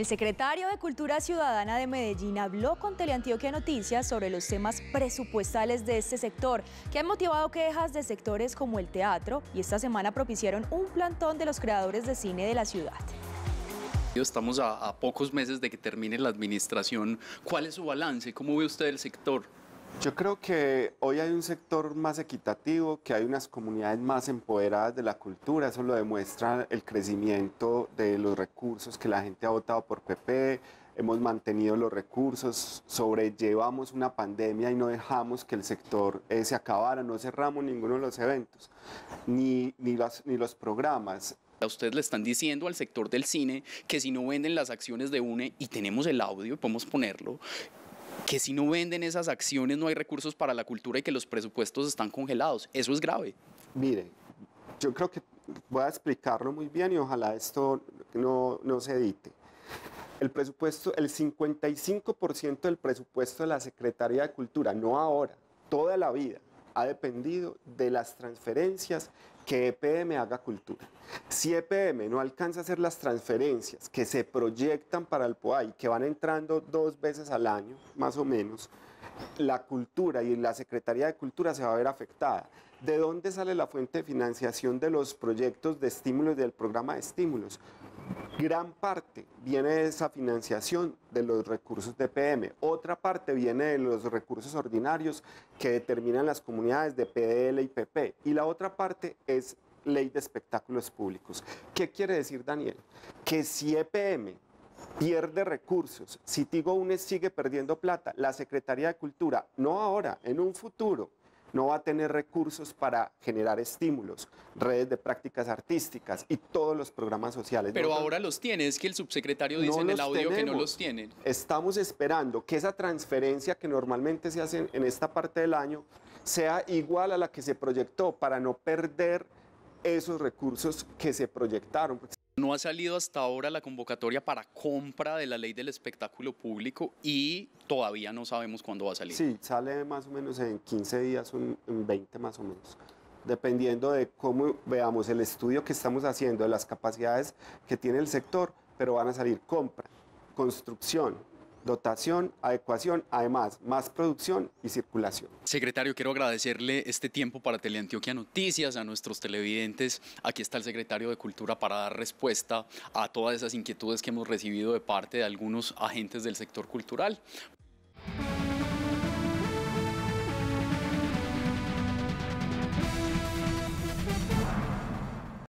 El secretario de Cultura Ciudadana de Medellín habló con Teleantioquia Noticias sobre los temas presupuestales de este sector, que han motivado quejas de sectores como el teatro y esta semana propiciaron un plantón de los creadores de cine de la ciudad. Estamos a, a pocos meses de que termine la administración. ¿Cuál es su balance? ¿Cómo ve usted el sector? Yo creo que hoy hay un sector más equitativo, que hay unas comunidades más empoderadas de la cultura, eso lo demuestra el crecimiento de los recursos que la gente ha votado por PP, hemos mantenido los recursos, sobrellevamos una pandemia y no dejamos que el sector eh, se acabara, no cerramos ninguno de los eventos, ni, ni, los, programas. A ustedes le están diciendo al sector del cine que si no venden las acciones de UNE y tenemos el audio podemos ponerlo, que si no venden esas acciones no hay recursos para la cultura y que los presupuestos están congelados. Eso es grave. Mire, yo creo que voy a explicarlo muy bien y ojalá esto no, se edite. El presupuesto, el 55% del presupuesto de la Secretaría de Cultura, no ahora, toda la vida, ha dependido de las transferencias que EPM haga cultura. Si EPM no alcanza a hacer las transferencias que se proyectan para el POAI, que van entrando dos veces al año, más o menos, la cultura y la Secretaría de Cultura se va a ver afectada. ¿De dónde sale la fuente de financiación de los proyectos de estímulos del programa de estímulos? Gran parte viene de esa financiación de los recursos de PM, otra parte viene de los recursos ordinarios que determinan las comunidades de PDL y PP, y la otra parte es ley de espectáculos públicos. ¿Qué quiere decir Daniel? Que si EPM pierde recursos, si Tigo UNES sigue perdiendo plata, la Secretaría de Cultura, no ahora, en un futuro, no va a tener recursos para generar estímulos, redes de prácticas artísticas y todos los programas sociales. Pero ahora los tiene, es que el subsecretario dice en el audio que no los tiene. Estamos esperando que esa transferencia que normalmente se hace en esta parte del año sea igual a la que se proyectó para no perder esos recursos que se proyectaron. No ha salido hasta ahora la convocatoria para compra de la ley del espectáculo público y todavía no sabemos cuándo va a salir. Sí, sale más o menos en 15 días, en 20 más o menos dependiendo de cómo veamos el estudio que estamos haciendo, de las capacidades que tiene el sector, pero van a salir compra, construcción, dotación, adecuación, además más producción y circulación. Secretario, quiero agradecerle este tiempo para Teleantioquia Noticias, a nuestros televidentes. Aquí está el secretario de Cultura para dar respuesta a todas esas inquietudes que hemos recibido de parte de algunos agentes del sector cultural.